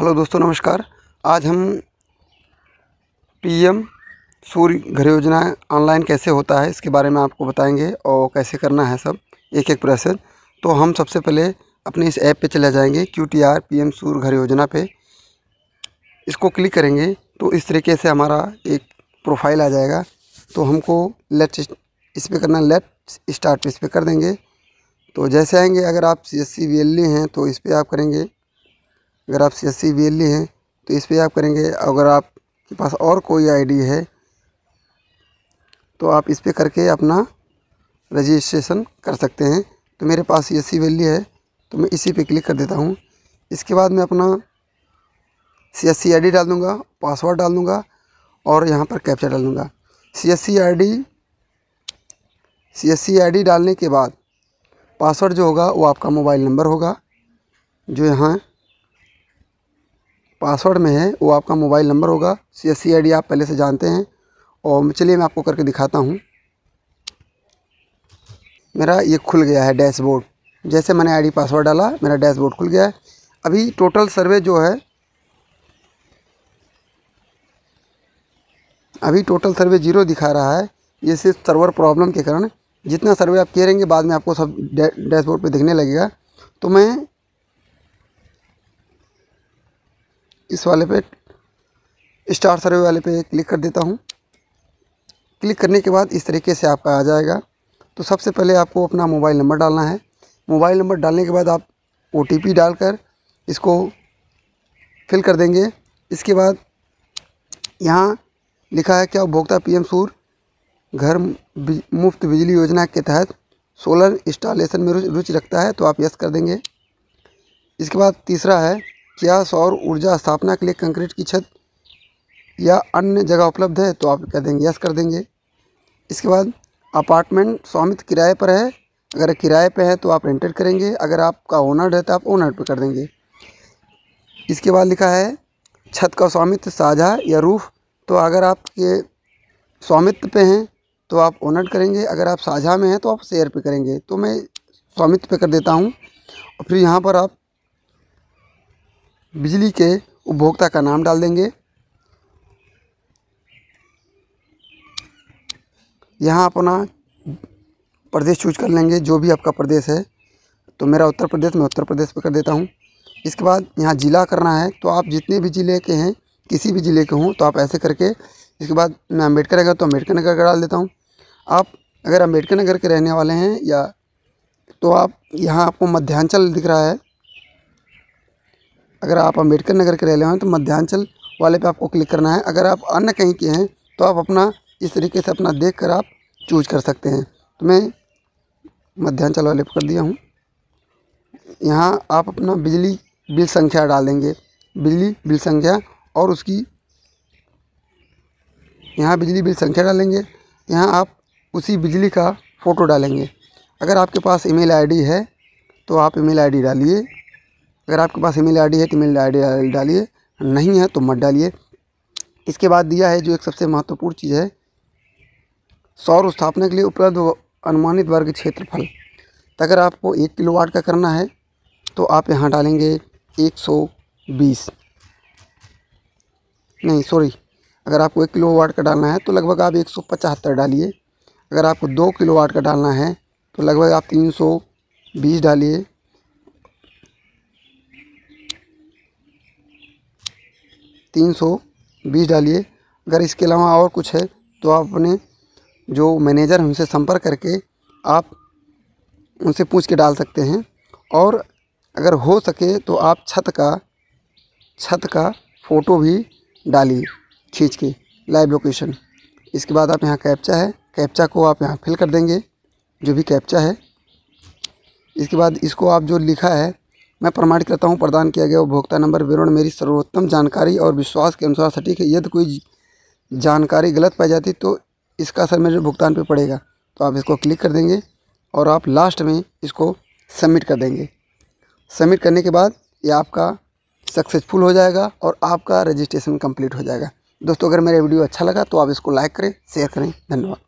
hello दोस्तों नमस्कार आज हम पीएम सूर्य घर योजना ऑनलाइन कैसे होता है इसके बारे में आपको बताएंगे और कैसे करना है सब एक एक प्रोसेस तो हम सबसे पहले अपने इस ऐप पे चले जाएंगे Q T R P M Surya Ghar Yojana पे इसको क्लिक करेंगे तो इस तरीके से हमारा एक प्रोफाइल आ जाएगा तो हमको लेट इस पर करना लेट स्टार्ट इस पर कर देंगे तो जैसे आएंगे अगर आप सी एस सी हैं तो इस पर आप करेंगे अगर आप सी एस सी हैं तो इस पर आप करेंगे अगर आपके पास और कोई आईडी है तो आप इस पर करके अपना रजिस्ट्रेशन कर सकते हैं तो मेरे पास सी एस सी है तो मैं इसी पे क्लिक कर देता हूँ इसके बाद मैं अपना सी एस सी आई डी डाल दूँगा पासवर्ड डाल दूँगा और यहाँ पर कैप्चा डाल दूँगा C S C I D C S C I D डालने के बाद पासवर्ड जो होगा वो आपका मोबाइल नंबर होगा जो यहाँ पासवर्ड में है वो आपका मोबाइल नंबर होगा सी एस सी आप पहले से जानते हैं और चलिए मैं आपको करके दिखाता हूँ मेरा ये खुल गया है डैशबोर्ड जैसे मैंने आईडी पासवर्ड डाला मेरा डैशबोर्ड खुल गया है अभी टोटल सर्वे जो है अभी टोटल सर्वे जीरो दिखा रहा है ये सिर्फ सर्वर प्रॉब्लम के कारण जितना सर्वे आप रहेंगे बाद में आपको सब डैशबोर्ड पे दिखने लगेगा तो मैं इस वाले पे स्टार सर्वे वाले पे क्लिक कर देता हूँ क्लिक करने के बाद इस तरीके से आपका आ जाएगा तो सबसे पहले आपको अपना मोबाइल नंबर डालना है मोबाइल नंबर डालने के बाद आप ओ डालकर इसको फिल कर देंगे इसके बाद यहाँ लिखा है क्या उपभोक्ता पीएम सूर घर मुफ्त बिजली योजना के तहत सोलर इंस्टॉलेशन में रुचि रखता है तो आप यस कर देंगे इसके बाद तीसरा है क्या सौर ऊर्जा स्थापना के लिए कंक्रीट की छत या अन्य जगह उपलब्ध है तो आप कह देंगे यस कर देंगे इसके बाद अपार्टमेंट स्वामित्व किराए पर है अगर किराए पर है तो आप रेंटेड करेंगे अगर आपका ओनर है तो आप ओनर पर कर देंगे इसके बाद लिखा है छत का स्वामित्व साझा या रूफ तो अगर आपके स्वामित्व पे हैं तो आप ओनर करेंगे अगर आप साझा में हैं तो आप शेयर पे करेंगे तो मैं स्वामित्व पे कर देता हूँ और फिर यहाँ पर आप बिजली के उपभोक्ता का नाम डाल देंगे यहाँ अपना प्रदेश चूज कर लेंगे जो भी आपका प्रदेश है तो मेरा उत्तर प्रदेश मैं उत्तर प्रदेश पर कर देता हूँ इसके बाद यहाँ ज़िला करना है तो आप जितने भी ज़िले के हैं किसी भी ज़िले के हों तो आप ऐसे करके इसके बाद मैं अम्बेडकर नगर तो अम्बेडकर नगर का डाल देता हूँ आप अगर अम्बेडकर नगर के रहने वाले हैं या तो आप यहाँ आपको मध्यांचल दिख रहा है अगर आप अम्बेडकर नगर के रहने हैं तो मध्यांचल वाले पे आपको क्लिक करना है अगर आप अन्य कहीं के हैं तो आप अपना इस तरीके से अपना देख कर आप चूज कर सकते हैं तो मैं मध्यांचल वाले पर कर दिया हूँ यहाँ आप अपना बिजली बिल संख्या डाल देंगे बिजली बिल संख्या और उसकी यहाँ बिजली बिल संख्या डालेंगे यहाँ आप उसी बिजली का फ़ोटो डालेंगे अगर आपके पास ईमेल आईडी है तो आप ईमेल आईडी डालिए अगर आपके पास ईमेल आईडी है तो ईमेल आईडी डालिए नहीं है तो मत डालिए इसके बाद दिया है जो एक सबसे महत्वपूर्ण चीज़ है सौर स्थापना के लिए उपलब्ध अनुमानित वर्ग क्षेत्रफल तो अगर आपको एक किलो वाट का करना है तो आप यहाँ डालेंगे एक सौ बीस नहीं सॉरी अगर आपको एक किलो वाट का डालना है तो लगभग आप एक सौ पचहत्तर डालिए अगर आपको दो किलो वाट का डालना है तो लगभग आप तीन सौ बीस डालिए तीन सौ बीस डालिए अगर इसके अलावा और कुछ है तो आप अपने जो मैनेजर हैं उनसे संपर्क करके आप उनसे पूछ के डाल सकते हैं और अगर हो सके तो आप छत का छत का फ़ोटो भी डालिए खींच के लाइव लोकेशन इसके बाद आप यहाँ कैप्चा है कैप्चा को आप यहाँ फिल कर देंगे जो भी कैप्चा है इसके बाद इसको आप जो लिखा है मैं प्रमाणित करता हूँ प्रदान किया गया उपभोक्ता नंबर विवरण मेरी सर्वोत्तम जानकारी और विश्वास के अनुसार सटीक है यदि कोई जानकारी गलत पाई जाती तो इसका असर मेरे भुगतान पर पड़ेगा तो आप इसको क्लिक कर देंगे और आप लास्ट में इसको सबमिट कर देंगे सबमिट करने के बाद ये आपका सक्सेसफुल हो जाएगा और आपका रजिस्ट्रेशन कंप्लीट हो जाएगा दोस्तों अगर मेरा वीडियो अच्छा लगा तो आप इसको लाइक करें शेयर करें धन्यवाद